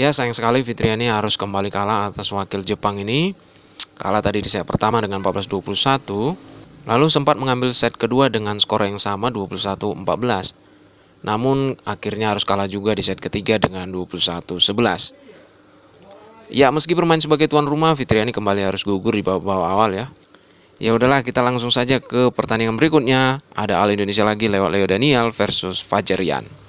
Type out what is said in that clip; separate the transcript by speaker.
Speaker 1: Ya sayang sekali Fitriani harus kembali kalah atas wakil Jepang ini. Kalah tadi di set pertama dengan 14-21. Lalu sempat mengambil set kedua dengan skor yang sama 21-14. Namun akhirnya harus kalah juga di set ketiga dengan 21-11. Ya meski bermain sebagai tuan rumah Fitriani kembali harus gugur di bawah-bawah awal ya Ya udahlah kita langsung saja ke pertandingan berikutnya Ada Al Indonesia lagi lewat Leo Daniel versus Fajarian